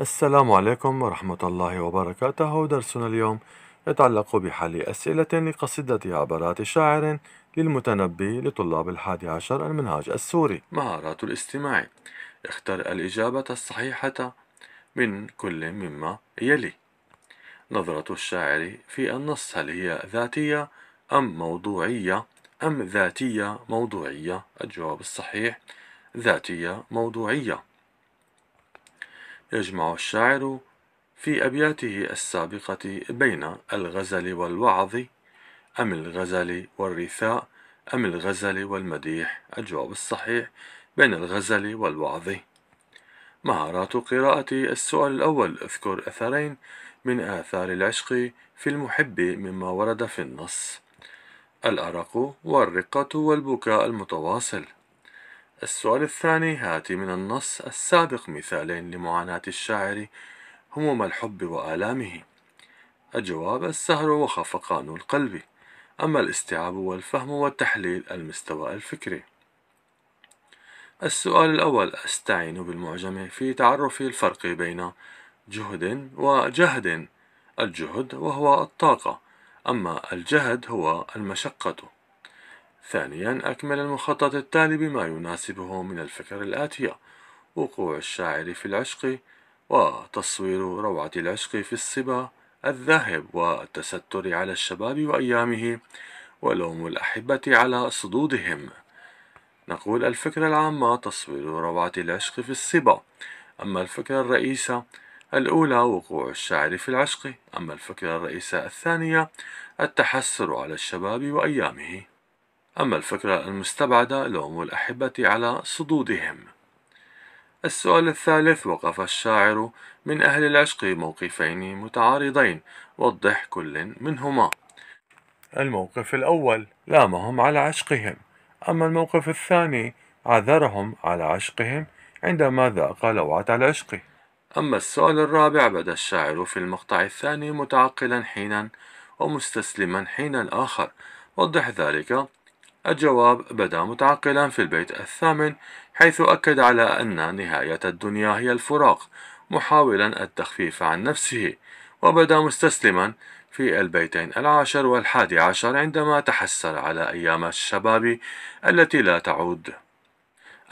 السلام عليكم ورحمة الله وبركاته درسنا اليوم يتعلق بحل أسئلة لقصيدة عبرات شاعر للمتنبي لطلاب الحادي عشر المنهاج السوري مهارات الاستماع اختر الإجابة الصحيحة من كل مما يلي نظرة الشاعر في النص هل هي ذاتية أم موضوعية أم ذاتية موضوعية الجواب الصحيح ذاتية موضوعية يجمع الشاعر في أبياته السابقة بين الغزل والوعظ أم الغزل والرثاء أم الغزل والمديح الجواب الصحيح بين الغزل والوعظ مهارات قراءة السؤال الأول اذكر أثرين من آثار العشق في المحب مما ورد في النص الأرق والرقة والبكاء المتواصل السؤال الثاني هاتي من النص السابق مثالين لمعاناة الشاعر هموم الحب وآلامه الجواب السهر وخفقان القلب أما الاستيعاب والفهم والتحليل المستوى الفكري السؤال الأول أستعين بالمعجم في تعرف الفرق بين جهد وجهد الجهد وهو الطاقة أما الجهد هو المشقة ثانيا أكمل المخطط التالي بما يناسبه من الفكر الآتية وقوع الشاعر في العشق وتصوير روعة العشق في الصبا الذاهب والتستر على الشباب وأيامه ولوم الأحبة على صدودهم نقول الفكرة العامة تصوير روعة العشق في الصبا أما الفكرة الرئيسة الأولى وقوع الشاعر في العشق أما الفكرة الرئيسة الثانية التحسر على الشباب وأيامه أما الفكرة المستبعدة لوم الأحبة على صدودهم السؤال الثالث وقف الشاعر من أهل العشق موقفين متعارضين وضح كل منهما الموقف الأول لامهم على عشقهم أما الموقف الثاني عذرهم على عشقهم عندما ذاق لوعة العشق أما السؤال الرابع بدا الشاعر في المقطع الثاني متعقلا حينا ومستسلما حين الآخر وضح ذلك الجواب بدا متعقلا في البيت الثامن حيث أكد على أن نهاية الدنيا هي الفراق محاولا التخفيف عن نفسه وبدا مستسلما في البيتين العاشر والحادي عشر عندما تحسر على أيام الشباب التي لا تعود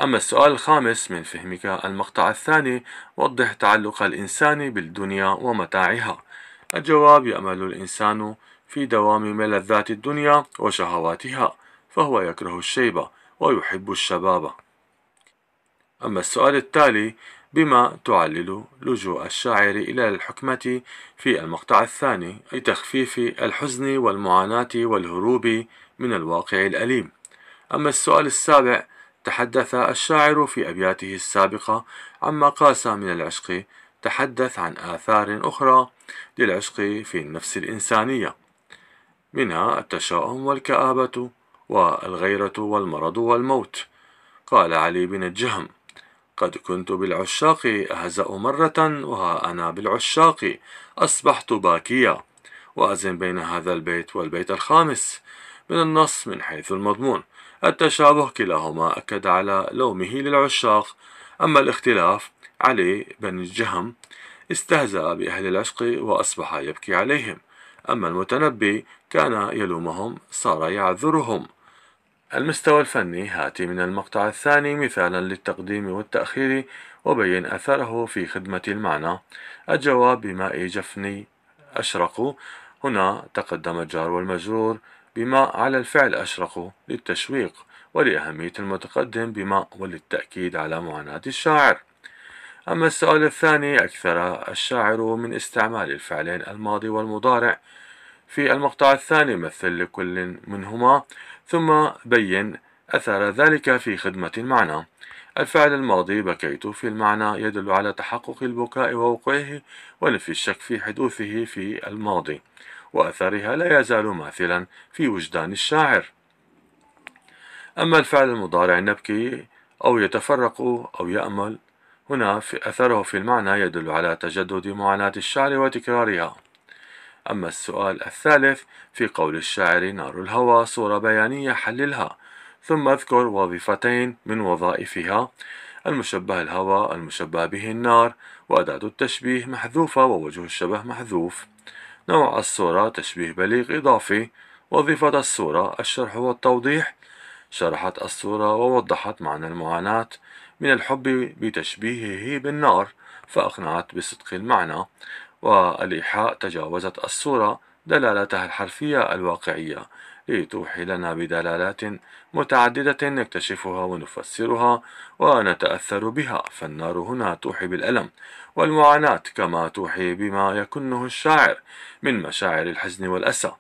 أما السؤال الخامس من فهمك المقطع الثاني وضح تعلق الإنسان بالدنيا ومتاعها الجواب يأمل الإنسان في دوام ملذات الدنيا وشهواتها فهو يكره الشيبة ويحب الشباب أما السؤال التالي بما تعلل لجوء الشاعر إلى الحكمة في المقطع الثاني لتخفيف الحزن والمعاناة والهروب من الواقع الأليم أما السؤال السابع تحدث الشاعر في أبياته السابقة عما قاس من العشق تحدث عن آثار أخرى للعشق في النفس الإنسانية منها التشاؤم والكآبة والغيرة والمرض والموت قال علي بن الجهم قد كنت بالعشاق أهزأ مرة وها أنا بالعشاق أصبحت باكيا وأزن بين هذا البيت والبيت الخامس من النص من حيث المضمون التشابه كلاهما أكد على لومه للعشاق أما الاختلاف علي بن الجهم استهزأ بأهل العشق وأصبح يبكي عليهم أما المتنبي كان يلومهم صار يعذرهم المستوى الفني هاتي من المقطع الثاني مثالا للتقديم والتأخير وبين أثره في خدمة المعنى الجواب بماء جفني أشرق هنا تقدم الجار والمجرور بماء على الفعل أشرق للتشويق ولأهمية المتقدم بماء وللتأكيد على معاناة الشاعر أما السؤال الثاني أكثر الشاعر من استعمال الفعلين الماضي والمضارع في المقطع الثاني مثل لكل منهما ثم بين أثر ذلك في خدمة المعنى الفعل الماضي بكيت في المعنى يدل على تحقق البكاء ووقوعه ونفي الشك في حدوثه في الماضي وأثرها لا يزال ماثلا في وجدان الشاعر أما الفعل المضارع نبكي أو يتفرق أو يأمل هنا في أثره في المعنى يدل على تجدد معاناة الشعر وتكرارها أما السؤال الثالث في قول الشاعر نار الهوى صورة بيانية حللها ثم اذكر وظيفتين من وظائفها المشبه الهوى المشبه به النار وأداة التشبيه محذوفة ووجه الشبه محذوف نوع الصورة تشبيه بليغ إضافي وظيفة الصورة الشرح والتوضيح شرحت الصورة ووضحت معنى المعاناة من الحب بتشبيهه بالنار فأقنعت بصدق المعنى والإيحاء تجاوزت الصورة دلالتها الحرفية الواقعية لتوحي لنا بدلالات متعددة نكتشفها ونفسرها ونتأثر بها فالنار هنا توحي بالألم والمعاناة كما توحي بما يكنه الشاعر من مشاعر الحزن والأسى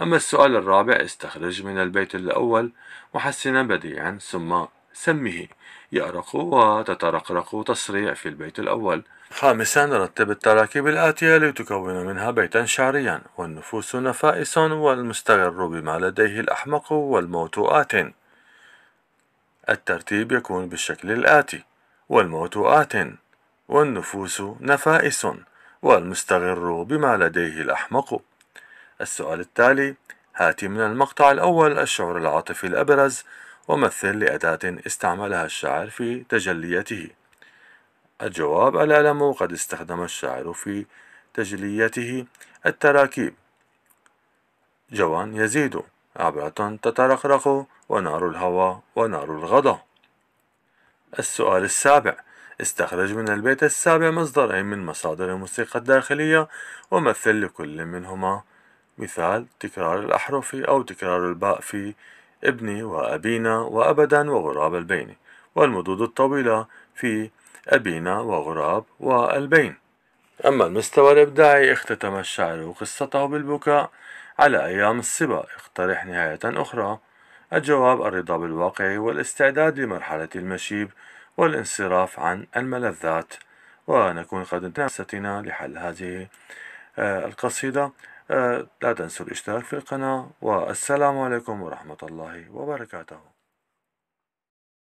أما السؤال الرابع استخرج من البيت الأول محسنا بديعا ثم سمه يأرق وتترقرق تصريع في البيت الأول خامسا رتب التراكيب الآتية لتكون منها بيتا شعريا والنفوس نفائس والمستغر بما لديه الأحمق والموت آت الترتيب يكون بالشكل الآتي والموت آت والنفوس نفائس والمستغر بما لديه الأحمق السؤال التالي هات من المقطع الأول الشعور العاطفي الأبرز ومثل لأداة استعملها الشاعر في تجليته الجواب الألم قد استخدم الشاعر في تجليته التراكيب جوان يزيد عبرة تترقرق ونار الهوى ونار الغضا السؤال السابع استخرج من البيت السابع مصدرين من مصادر الموسيقى الداخلية ومثل لكل منهما مثال تكرار الأحرف أو تكرار الباء في ابني وأبينا وأبدا وغراب البين والمدود الطويلة في أبينا وغراب والبين أما المستوى الإبداعي اختتم الشاعر قصته بالبكاء على أيام الصبا اقترح نهاية أخرى الجواب الرضا بالواقع والاستعداد لمرحلة المشيب والانصراف عن الملذات ونكون قد انتهى لحل هذه آه، القصيدة آه، لا تنسوا الاشتراك في القناة والسلام عليكم ورحمة الله وبركاته